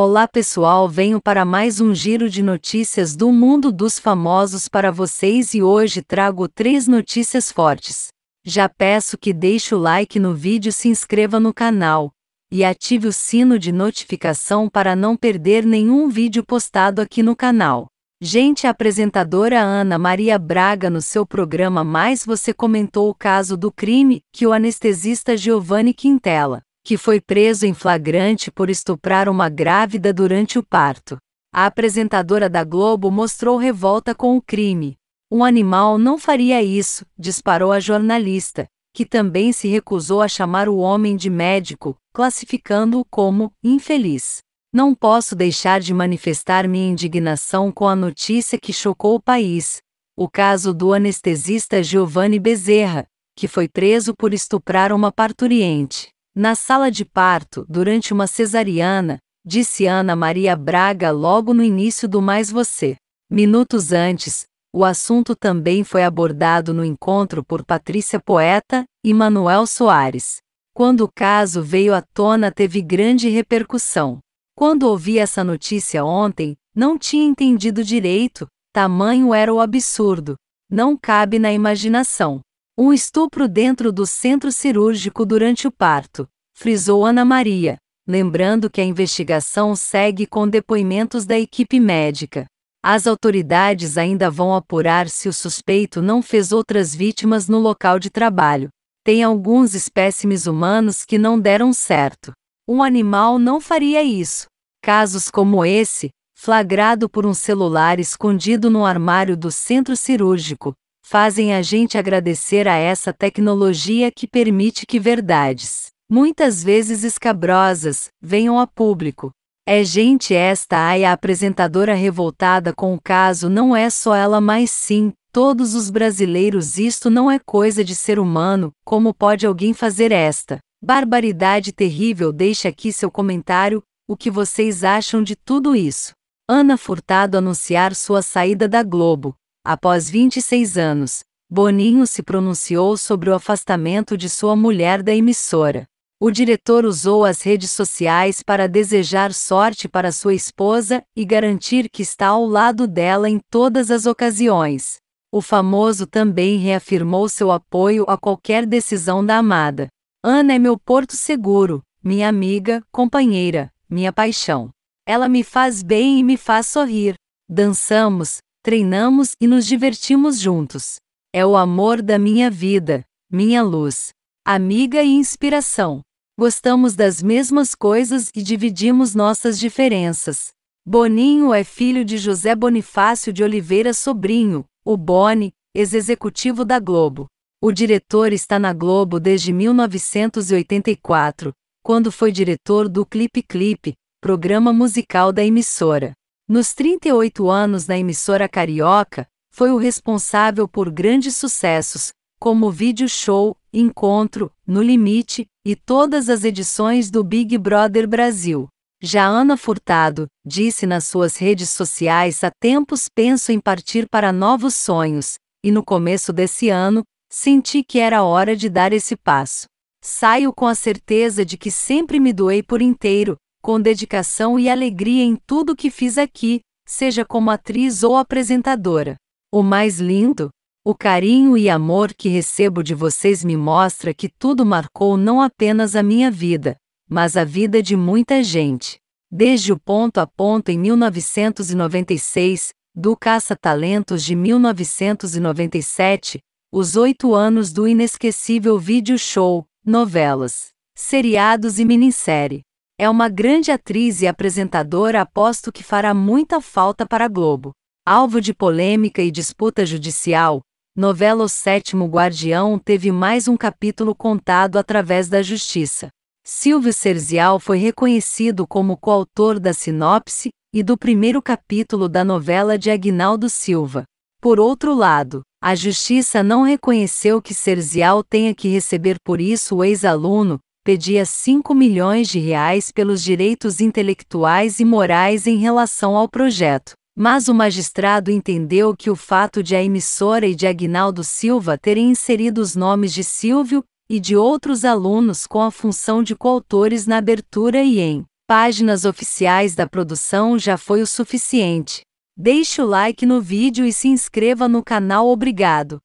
Olá pessoal, venho para mais um giro de notícias do mundo dos famosos para vocês e hoje trago três notícias fortes. Já peço que deixe o like no vídeo, se inscreva no canal e ative o sino de notificação para não perder nenhum vídeo postado aqui no canal. Gente, a apresentadora Ana Maria Braga no seu programa Mais Você comentou o caso do crime que o anestesista Giovanni Quintela que foi preso em flagrante por estuprar uma grávida durante o parto. A apresentadora da Globo mostrou revolta com o crime. Um animal não faria isso, disparou a jornalista, que também se recusou a chamar o homem de médico, classificando-o como infeliz. Não posso deixar de manifestar minha indignação com a notícia que chocou o país. O caso do anestesista Giovanni Bezerra, que foi preso por estuprar uma parturiente. Na sala de parto, durante uma cesariana, disse Ana Maria Braga logo no início do Mais Você. Minutos antes, o assunto também foi abordado no encontro por Patrícia Poeta e Manuel Soares. Quando o caso veio à tona, teve grande repercussão. Quando ouvi essa notícia ontem, não tinha entendido direito, tamanho era o absurdo. Não cabe na imaginação. Um estupro dentro do centro cirúrgico durante o parto frisou Ana Maria, lembrando que a investigação segue com depoimentos da equipe médica. As autoridades ainda vão apurar se o suspeito não fez outras vítimas no local de trabalho. Tem alguns espécimes humanos que não deram certo. Um animal não faria isso. Casos como esse, flagrado por um celular escondido no armário do centro cirúrgico, fazem a gente agradecer a essa tecnologia que permite que verdades muitas vezes escabrosas, venham a público. É gente esta ai a apresentadora revoltada com o caso não é só ela mas sim, todos os brasileiros isto não é coisa de ser humano, como pode alguém fazer esta? Barbaridade terrível deixe aqui seu comentário, o que vocês acham de tudo isso? Ana Furtado anunciar sua saída da Globo. Após 26 anos, Boninho se pronunciou sobre o afastamento de sua mulher da emissora. O diretor usou as redes sociais para desejar sorte para sua esposa e garantir que está ao lado dela em todas as ocasiões. O famoso também reafirmou seu apoio a qualquer decisão da amada. Ana é meu porto seguro, minha amiga, companheira, minha paixão. Ela me faz bem e me faz sorrir. Dançamos, treinamos e nos divertimos juntos. É o amor da minha vida, minha luz, amiga e inspiração. Gostamos das mesmas coisas e dividimos nossas diferenças. Boninho é filho de José Bonifácio de Oliveira Sobrinho, o Boni, ex-executivo da Globo. O diretor está na Globo desde 1984, quando foi diretor do Clip Clip, programa musical da emissora. Nos 38 anos na emissora carioca, foi o responsável por grandes sucessos, como o vídeo show Encontro, No Limite, e todas as edições do Big Brother Brasil. Já Ana Furtado disse nas suas redes sociais há tempos penso em partir para novos sonhos, e no começo desse ano, senti que era hora de dar esse passo. Saio com a certeza de que sempre me doei por inteiro, com dedicação e alegria em tudo que fiz aqui, seja como atriz ou apresentadora. O mais lindo o carinho e amor que recebo de vocês me mostra que tudo marcou não apenas a minha vida, mas a vida de muita gente. Desde o ponto a ponto em 1996, do Caça-Talentos de 1997, os oito anos do inesquecível vídeo show, novelas, seriados e minissérie. É uma grande atriz e apresentadora, aposto que fará muita falta para a Globo. Alvo de polêmica e disputa judicial, novela O Sétimo Guardião teve mais um capítulo contado através da justiça. Silvio Serzial foi reconhecido como coautor da sinopse e do primeiro capítulo da novela de Agnaldo Silva. Por outro lado, a justiça não reconheceu que Serzial tenha que receber por isso o ex-aluno, pedia 5 milhões de reais pelos direitos intelectuais e morais em relação ao projeto. Mas o magistrado entendeu que o fato de a emissora e de Agnaldo Silva terem inserido os nomes de Silvio e de outros alunos com a função de coautores na abertura e em páginas oficiais da produção já foi o suficiente. Deixe o like no vídeo e se inscreva no canal. Obrigado.